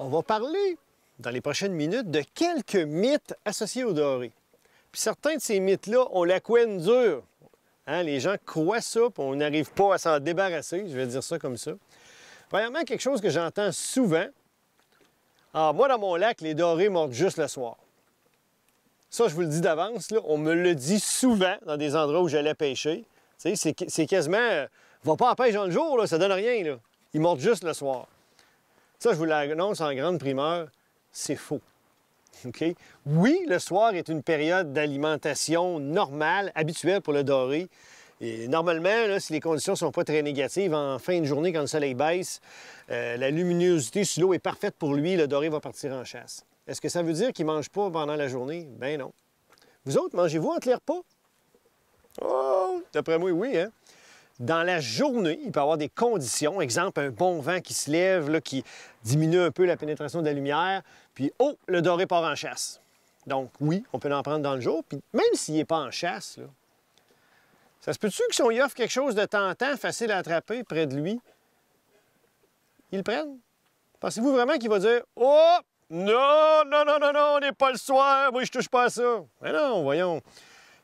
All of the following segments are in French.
On va parler dans les prochaines minutes de quelques mythes associés aux dorés. Puis certains de ces mythes-là, on la couenne dure. Hein, les gens croient ça, puis on n'arrive pas à s'en débarrasser, je vais dire ça comme ça. Vraiment quelque chose que j'entends souvent. Ah, moi, dans mon lac, les dorés mordent juste le soir. Ça, je vous le dis d'avance, on me le dit souvent dans des endroits où j'allais pêcher. C'est quasiment... Euh, va pas en pêche dans le jour, là, ça donne rien. Ils mordent juste le soir. Ça, je vous l'annonce en grande primeur, c'est faux. Ok Oui, le soir est une période d'alimentation normale, habituelle pour le doré. Et normalement, si les conditions ne sont pas très négatives, en fin de journée, quand le soleil baisse, euh, la luminosité sous l'eau est parfaite pour lui, le doré va partir en chasse. Est-ce que ça veut dire qu'il ne mange pas pendant la journée? Ben non. Vous autres, mangez-vous entre clair repas? Oh, d'après moi, oui. Hein? Dans la journée, il peut y avoir des conditions, exemple un bon vent qui se lève, là, qui diminue un peu la pénétration de la lumière, puis oh, le doré part en chasse. Donc oui, on peut en prendre dans le jour, puis même s'il n'est pas en chasse, là, ça se peut-tu que si on lui offre quelque chose de tentant, facile à attraper près de lui, il le prenne? Pensez-vous vraiment qu'il va dire Oh, non, non, non, non, non, on n'est pas le soir, moi je touche pas à ça. Mais non, voyons.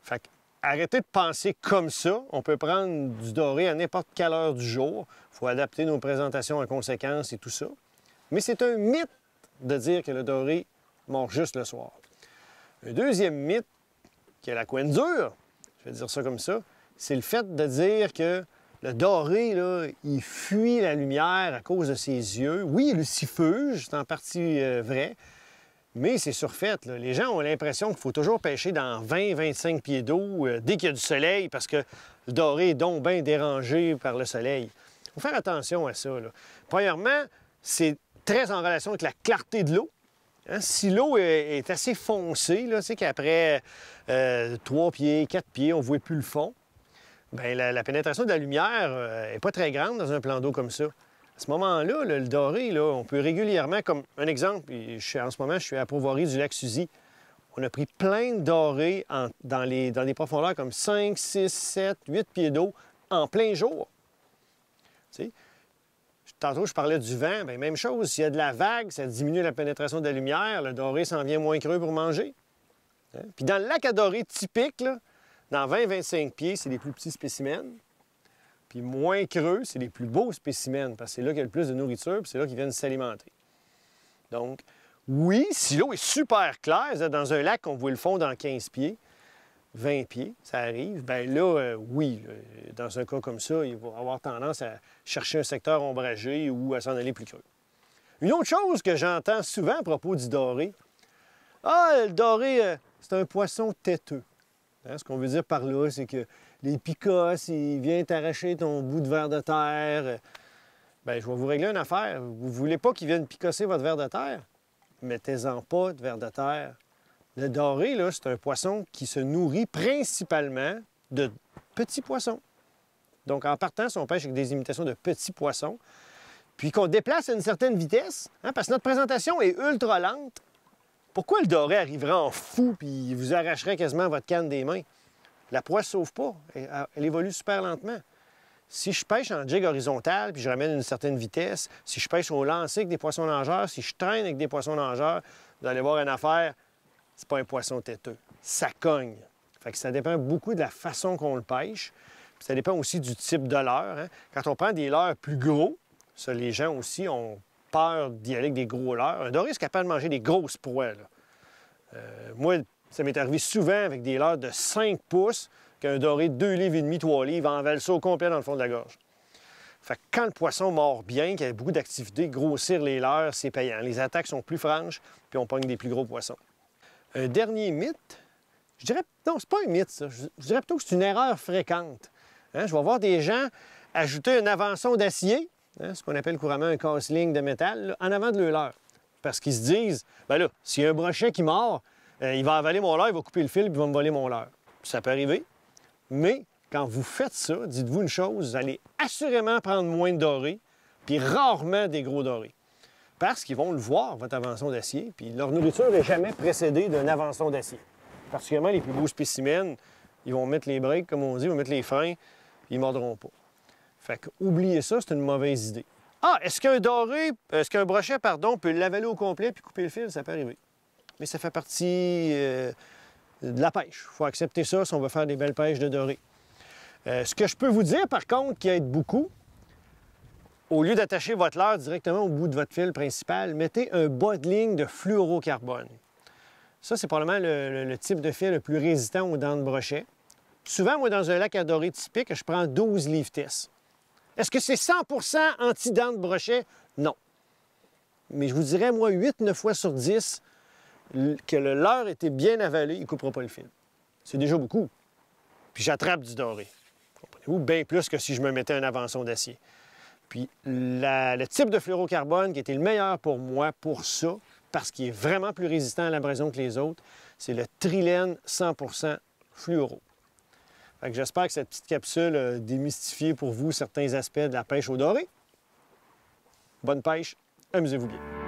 Fait que arrêtez de penser comme ça. On peut prendre du doré à n'importe quelle heure du jour. Il faut adapter nos présentations en conséquence et tout ça. Mais c'est un mythe de dire que le doré mord juste le soir. Un deuxième mythe, qui est la coin dure, je vais dire ça comme ça, c'est le fait de dire que le doré, il fuit la lumière à cause de ses yeux. Oui, il lucifuge, c'est en partie euh, vrai, mais c'est surfait. Les gens ont l'impression qu'il faut toujours pêcher dans 20-25 pieds d'eau euh, dès qu'il y a du soleil parce que le doré est donc bien dérangé par le soleil. Il faut faire attention à ça. Premièrement, c'est très en relation avec la clarté de l'eau. Hein, si l'eau est, assez foncée, c'est qu'après 3 euh, pieds, 4 pieds, on ne voit plus le fond. Ben, la, pénétration de la lumière n'est euh, pas très grande dans un plan d'eau comme ça. À ce moment-là, le doré, là, on peut régulièrement, comme un exemple, je suis, en ce moment, je suis à Pourvoirie du lac Suzy. On a pris plein de dorés dans, les, profondeurs comme 5, 6, 7, 8 pieds d'eau en plein jour. Tantôt, je parlais du vent. Ben, même chose, s'il y a de la vague, ça diminue la pénétration de la lumière. Le doré s'en vient moins creux pour manger. Hein? Puis dans le lac à doré typique, dans 20-25 pieds, c'est les plus petits spécimens. Puis moins creux, c'est les plus beaux spécimens, parce que c'est là qu'il y a le plus de nourriture, puis c'est là qu'ils viennent s'alimenter. Donc, oui, si l'eau est super claire, dans un lac, on voit le fond dans 15 pieds, 20 pieds, ça arrive, bien là, euh, oui, dans un cas comme ça, il va avoir tendance à chercher un secteur ombragé ou à s'en aller plus creux. Une autre chose que j'entends souvent à propos du doré, ah, le doré, euh, c'est un poisson têteux. Hein, ce qu'on veut dire par là, c'est que les picosses, il vient t'arracher ton bout de verre de terre. Bien, je vais vous régler une affaire. Vous voulez pas qu'il vienne picosser votre verre de terre? Mettez-en pas de verre de terre. Le doré, là, c'est un poisson qui se nourrit principalement de petits poissons. Donc, en partant, si on pêche avec des imitations de petits poissons, puis qu'on déplace à une certaine vitesse, hein, parce que notre présentation est ultra lente, pourquoi le doré arriverait en fou puis il vous arracherait quasiment votre canne des mains? La proie ne se sauve pas. Euh, elle, évolue super lentement. Si je pêche en jig horizontal, puis je ramène une certaine vitesse, si je pêche au lancer avec des poissons nageurs, si je traîne avec des poissons nageurs, vous allez voir une affaire, c'est pas un poisson têteux. Ça cogne. Fait que ça dépend beaucoup de la façon qu'on le pêche. ça dépend aussi du type de leurre. Hein. Quand on prend des leurres plus gros, ça, les gens aussi ont peur d'y aller avec des gros leurres. Un doré, est capable de manger des grosses proies. Euh, moi, ça m'est arrivé souvent avec des leurres de 5 pouces qu'un doré de 2 livres et demi, 3 livres envale ça au complet dans le fond de la gorge. Fait quand le poisson mord bien, qu'il y a beaucoup d'activité, grossir les leurres, c'est payant. Les attaques sont plus franches, puis on pogne des plus gros poissons. Un dernier mythe, je dirais, non, c'est pas un mythe, ça. Je, dirais plutôt que c'est une erreur fréquente. Hein. Je vais voir des gens ajouter un avançon d'acier, hein, ce qu'on appelle couramment un casse-ligne de métal, en avant de leur Parce qu'ils se disent, ben là, s'il y a un brochet qui mord, euh, il va avaler mon leurre, il va couper le fil, puis il va me voler mon leurre. Ça peut arriver, mais quand vous faites ça, dites-vous une chose, vous allez assurément prendre moins de dorés, puis rarement des gros dorés. Parce qu'ils vont le voir, votre avançon d'acier, puis leur nourriture n'est jamais précédée d'un avançon d'acier. Particulièrement les plus beaux spécimens, ils vont mettre les breaks, comme on dit, ils vont mettre les freins, ils ne mordront pas. Fait que, oubliez ça, c'est une mauvaise idée. Ah, est-ce qu'un doré, euh, est-ce qu'un brochet, pardon, peut l'avaler au complet puis couper le fil? Ça peut arriver mais ça fait partie euh, de la pêche. Il faut accepter ça si on veut faire des belles pêches de doré. Euh, ce que je peux vous dire, par contre, qui aide beaucoup, au lieu d'attacher votre leurre directement au bout de votre fil principal, mettez un bas de ligne de fluorocarbone. Ça, c'est probablement le, type de fil le plus résistant aux dents de brochet. Souvent, moi, dans un lac à doré typique, je prends 12 livres Est-ce que c'est 100 anti-dents de brochet? Non. Mais je vous dirais, moi, 8-9 fois sur 10, que le leurre était bien avalé, il ne coupera pas le fil. C'est déjà beaucoup. Puis j'attrape du doré. Comprenez-vous? Bien plus que si je me mettais un avançon d'acier. Puis le type de fluorocarbone qui était le meilleur pour moi pour ça, parce qu'il est vraiment plus résistant à l'abrasion que les autres, c'est le Trilène 100% fluoro. j'espère que cette petite capsule a démystifié pour vous certains aspects de la pêche au doré. Bonne pêche, amusez-vous bien.